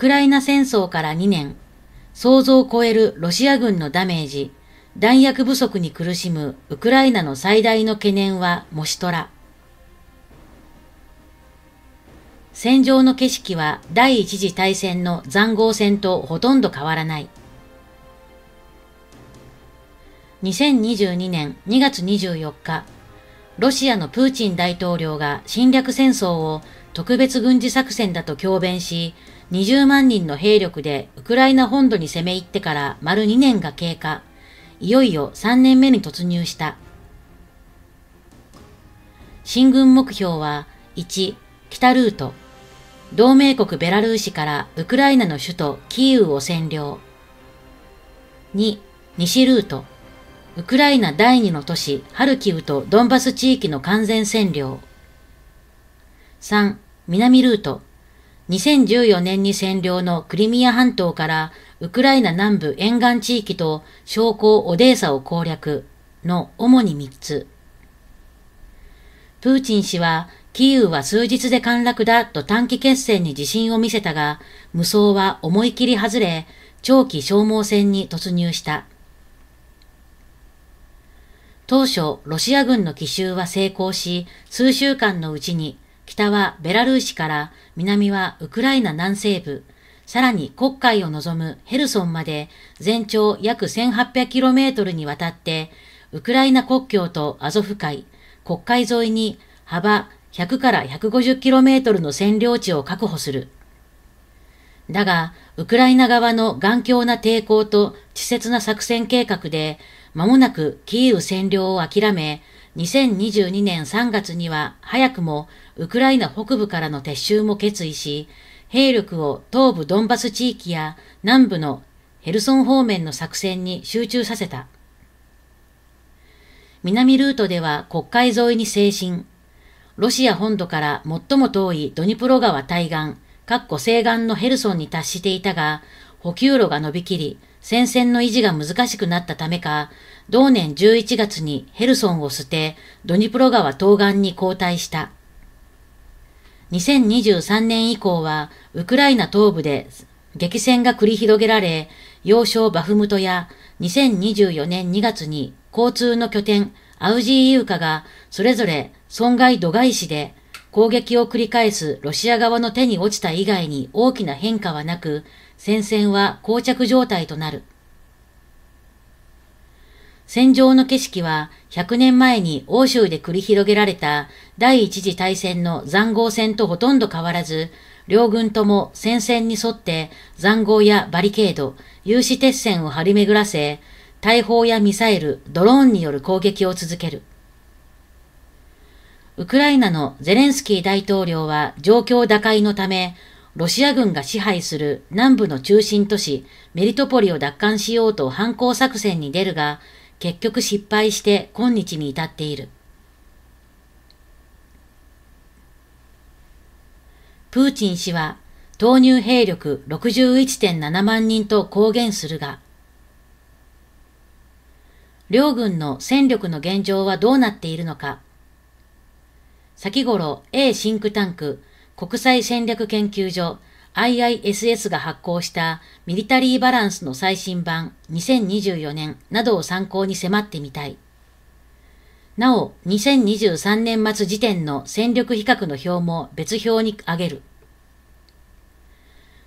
クライナ戦争から2年、想像を超えるロシア軍のダメージ、弾薬不足に苦しむウクライナの最大の懸念はモシトラ。戦場の景色は第一次大戦の塹壕戦とほとんど変わらない。2022年2月24日、ロシアのプーチン大統領が侵略戦争を特別軍事作戦だと強弁し、20万人の兵力でウクライナ本土に攻め入ってから丸2年が経過。いよいよ3年目に突入した。進軍目標は、1、北ルート。同盟国ベラルーシからウクライナの首都キーウを占領。2、西ルート。ウクライナ第二の都市ハルキウとドンバス地域の完全占領。3、南ルート。2014年に占領のクリミア半島からウクライナ南部沿岸地域と将校オデーサを攻略の主に3つ。プーチン氏はキーウは数日で陥落だと短期決戦に自信を見せたが、無双は思い切り外れ、長期消耗戦に突入した。当初、ロシア軍の奇襲は成功し、数週間のうちに北はベラルーシから南はウクライナ南西部、さらに黒海を望むヘルソンまで全長約 1800km にわたって、ウクライナ国境とアゾフ海、国海沿いに幅100から 150km の占領地を確保する。だが、ウクライナ側の頑強な抵抗と稚拙な作戦計画で、間もなくキーウ占領を諦め、2022年3月には早くもウクライナ北部からの撤収も決意し、兵力を東部ドンバス地域や南部のヘルソン方面の作戦に集中させた。南ルートでは国会沿いに精神。ロシア本土から最も遠いドニプロ川対岸、かっこ西岸のヘルソンに達していたが、補給路が伸びきり、戦線の維持が難しくなったためか、同年11月にヘルソンを捨て、ドニプロ川東岸に後退した。2023年以降は、ウクライナ東部で激戦が繰り広げられ、要衝バフムトや2024年2月に交通の拠点アウジーイウカがそれぞれ損害度外視で攻撃を繰り返すロシア側の手に落ちた以外に大きな変化はなく、戦線は膠着状態となる。戦場の景色は100年前に欧州で繰り広げられた第一次大戦の塹壕戦とほとんど変わらず、両軍とも戦線に沿って塹壕やバリケード、有刺鉄線を張り巡らせ、大砲やミサイル、ドローンによる攻撃を続ける。ウクライナのゼレンスキー大統領は状況打開のため、ロシア軍が支配する南部の中心都市メリトポリを奪還しようと反抗作戦に出るが、結局失敗して今日に至っている。プーチン氏は投入兵力61.7万人と公言するが、両軍の戦力の現状はどうなっているのか。先頃 A シンクタンク国際戦略研究所 IISS が発行したミリタリーバランスの最新版2024年などを参考に迫ってみたい。なお、2023年末時点の戦力比較の表も別表に挙げる。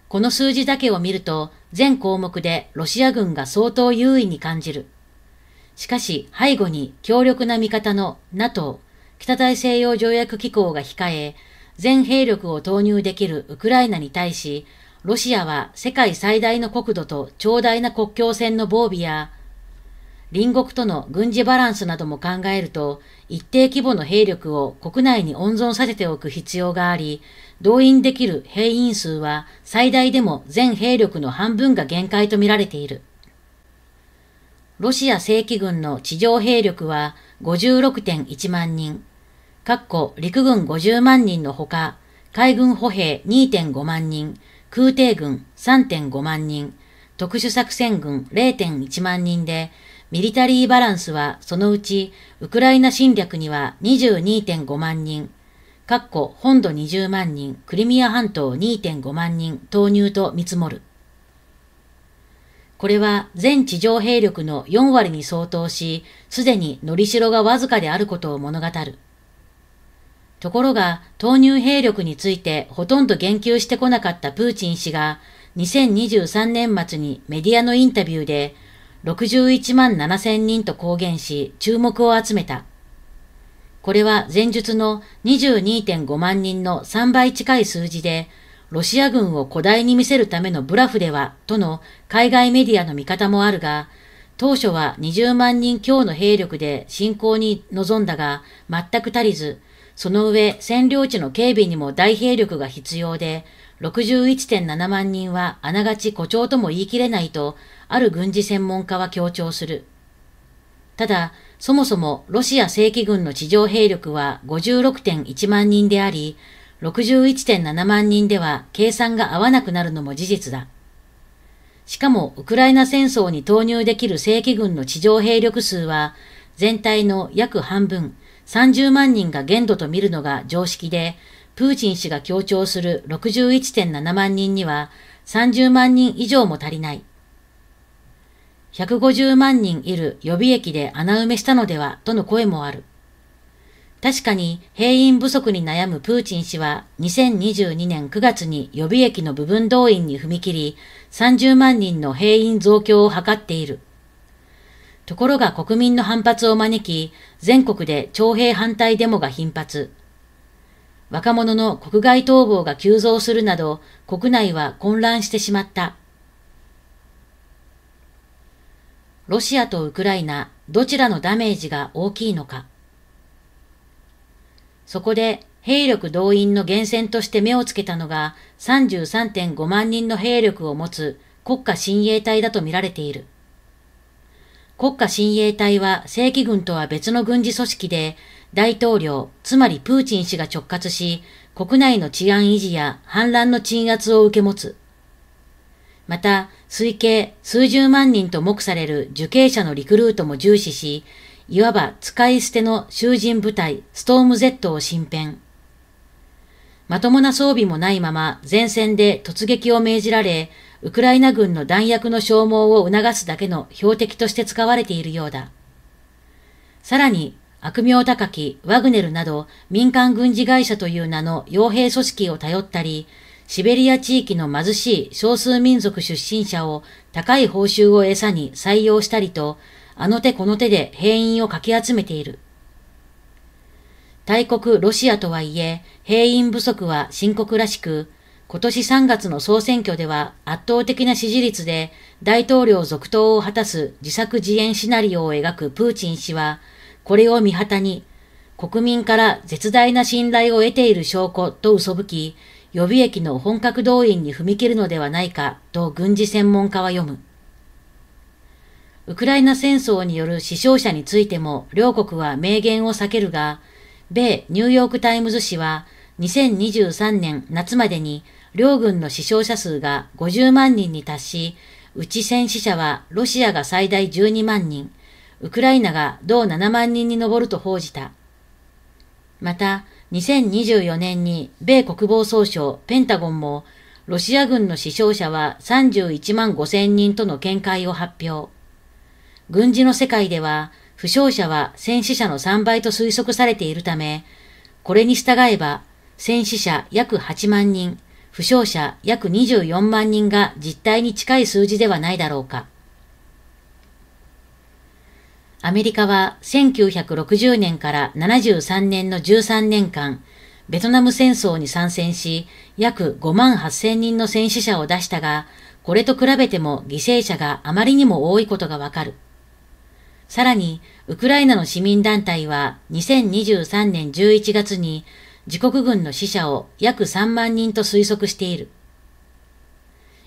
この数字だけを見ると、全項目でロシア軍が相当優位に感じる。しかし、背後に強力な味方の NATO、北大西洋条約機構が控え、全兵力を投入できるウクライナに対し、ロシアは世界最大の国土と長大な国境線の防備や、隣国との軍事バランスなども考えると、一定規模の兵力を国内に温存させておく必要があり、動員できる兵員数は最大でも全兵力の半分が限界とみられている。ロシア正規軍の地上兵力は56.1万人。かっこ陸軍50万人のほか、海軍歩兵2.5万人、空挺軍3.5万人、特殊作戦軍0.1万人で、ミリタリーバランスはそのうちウクライナ侵略には22.5万人、かっこ本土20万人、クリミア半島2.5万人投入と見積もる。これは全地上兵力の4割に相当し、すでにのりしろがわずかであることを物語る。ところが、投入兵力についてほとんど言及してこなかったプーチン氏が、2023年末にメディアのインタビューで、61万7千人と公言し、注目を集めた。これは前述の22.5万人の3倍近い数字で、ロシア軍を古代に見せるためのブラフでは、との海外メディアの見方もあるが、当初は20万人強の兵力で侵攻に臨んだが、全く足りず、その上、占領地の警備にも大兵力が必要で、61.7万人はあながち誇張とも言い切れないと、ある軍事専門家は強調する。ただ、そもそもロシア正規軍の地上兵力は56.1万人であり、61.7万人では計算が合わなくなるのも事実だ。しかも、ウクライナ戦争に投入できる正規軍の地上兵力数は、全体の約半分、30万人が限度と見るのが常識で、プーチン氏が強調する61.7万人には30万人以上も足りない。150万人いる予備役で穴埋めしたのではとの声もある。確かに兵員不足に悩むプーチン氏は2022年9月に予備役の部分動員に踏み切り30万人の兵員増強を図っている。ところが国民の反発を招き、全国で徴兵反対デモが頻発。若者の国外逃亡が急増するなど、国内は混乱してしまった。ロシアとウクライナ、どちらのダメージが大きいのか。そこで、兵力動員の源泉として目をつけたのが、33.5万人の兵力を持つ国家親衛隊だと見られている。国家親衛隊は正規軍とは別の軍事組織で、大統領、つまりプーチン氏が直轄し、国内の治安維持や反乱の鎮圧を受け持つ。また、推計数十万人と目される受刑者のリクルートも重視し、いわば使い捨ての囚人部隊ストーム Z を新編。まともな装備もないまま前線で突撃を命じられ、ウクライナ軍の弾薬の消耗を促すだけの標的として使われているようだ。さらに、悪名高きワグネルなど民間軍事会社という名の傭兵組織を頼ったり、シベリア地域の貧しい少数民族出身者を高い報酬を餌に採用したりと、あの手この手で兵員をかき集めている。大国ロシアとはいえ、兵員不足は深刻らしく、今年3月の総選挙では圧倒的な支持率で大統領続投を果たす自作自演シナリオを描くプーチン氏は、これを見旗に、国民から絶大な信頼を得ている証拠と嘘吹き、予備役の本格動員に踏み切るのではないかと軍事専門家は読む。ウクライナ戦争による死傷者についても両国は明言を避けるが、米ニューヨークタイムズ紙は2023年夏までに両軍の死傷者数が50万人に達し、うち戦死者はロシアが最大12万人、ウクライナが同7万人に上ると報じた。また、2024年に米国防総省ペンタゴンも、ロシア軍の死傷者は31万5千人との見解を発表。軍事の世界では、負傷者は戦死者の3倍と推測されているため、これに従えば、戦死者約8万人、負傷者約24万人が実態に近い数字ではないだろうか。アメリカは1960年から73年の13年間、ベトナム戦争に参戦し、約5万8000人の戦死者を出したが、これと比べても犠牲者があまりにも多いことがわかる。さらに、ウクライナの市民団体は2023年11月に自国軍の死者を約3万人と推測している。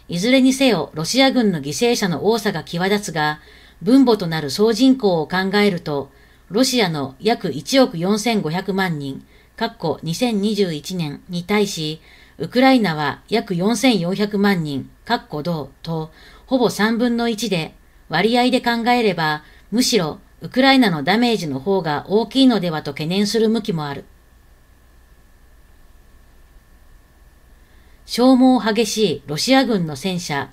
いずれにせよ、ロシア軍の犠牲者の多さが際立つが、分母となる総人口を考えると、ロシアの約1億4500万人、かっこ2021年に対し、ウクライナは約4400万人、かっこ同と、ほぼ3分の1で、割合で考えれば、むしろウクライナのダメージの方が大きいのではと懸念する向きもある。消耗激しいロシア軍の戦車、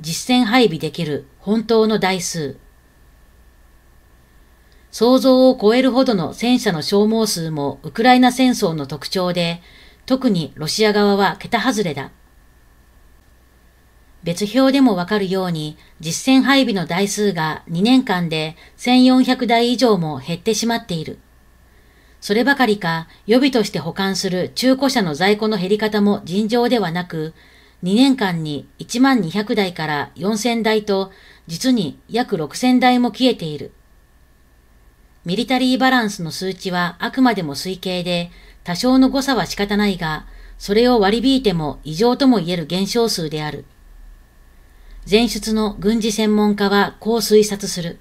実戦配備できる本当の台数。想像を超えるほどの戦車の消耗数もウクライナ戦争の特徴で、特にロシア側は桁外れだ。別表でもわかるように、実戦配備の台数が2年間で1400台以上も減ってしまっている。そればかりか、予備として保管する中古車の在庫の減り方も尋常ではなく、2年間に1万200台から4000台と、実に約6000台も消えている。ミリタリーバランスの数値はあくまでも推計で、多少の誤差は仕方ないが、それを割り引いても異常とも言える減少数である。前出の軍事専門家はこう推察する。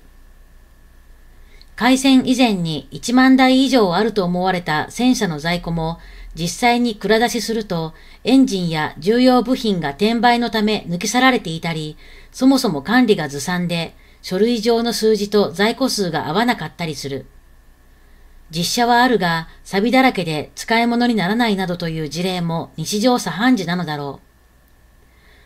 開戦以前に1万台以上あると思われた戦車の在庫も実際に蔵出しするとエンジンや重要部品が転売のため抜き去られていたり、そもそも管理がずさんで書類上の数字と在庫数が合わなかったりする。実写はあるが、サビだらけで使い物にならないなどという事例も日常茶飯事なのだろう。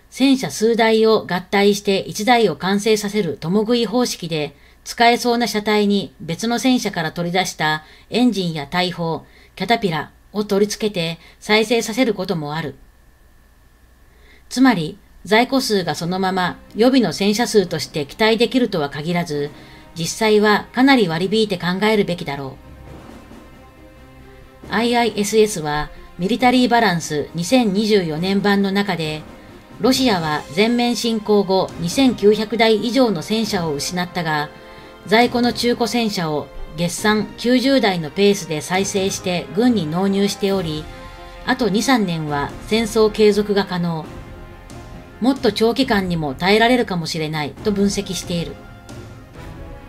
戦車数台を合体して1台を完成させる共食い方式で、使えそうな車体に別の戦車から取り出したエンジンや大砲、キャタピラを取り付けて再生させることもある。つまり、在庫数がそのまま予備の戦車数として期待できるとは限らず、実際はかなり割り引いて考えるべきだろう。IISS はミリタリーバランス2024年版の中で、ロシアは全面侵攻後2900台以上の戦車を失ったが、在庫の中古戦車を月産90台のペースで再生して軍に納入しており、あと2、3年は戦争継続が可能。もっと長期間にも耐えられるかもしれないと分析している。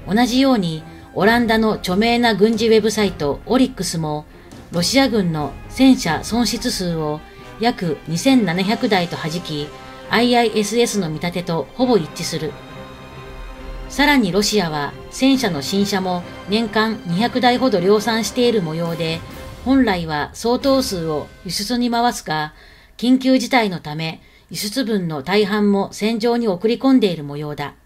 同じように、オランダの著名な軍事ウェブサイトオリックスも、ロシア軍の戦車損失数を約2700台と弾き、IISS の見立てとほぼ一致するさらにロシアは戦車の新車も年間200台ほど量産している模様で、本来は相当数を輸出に回すが、緊急事態のため輸出分の大半も戦場に送り込んでいる模様だ。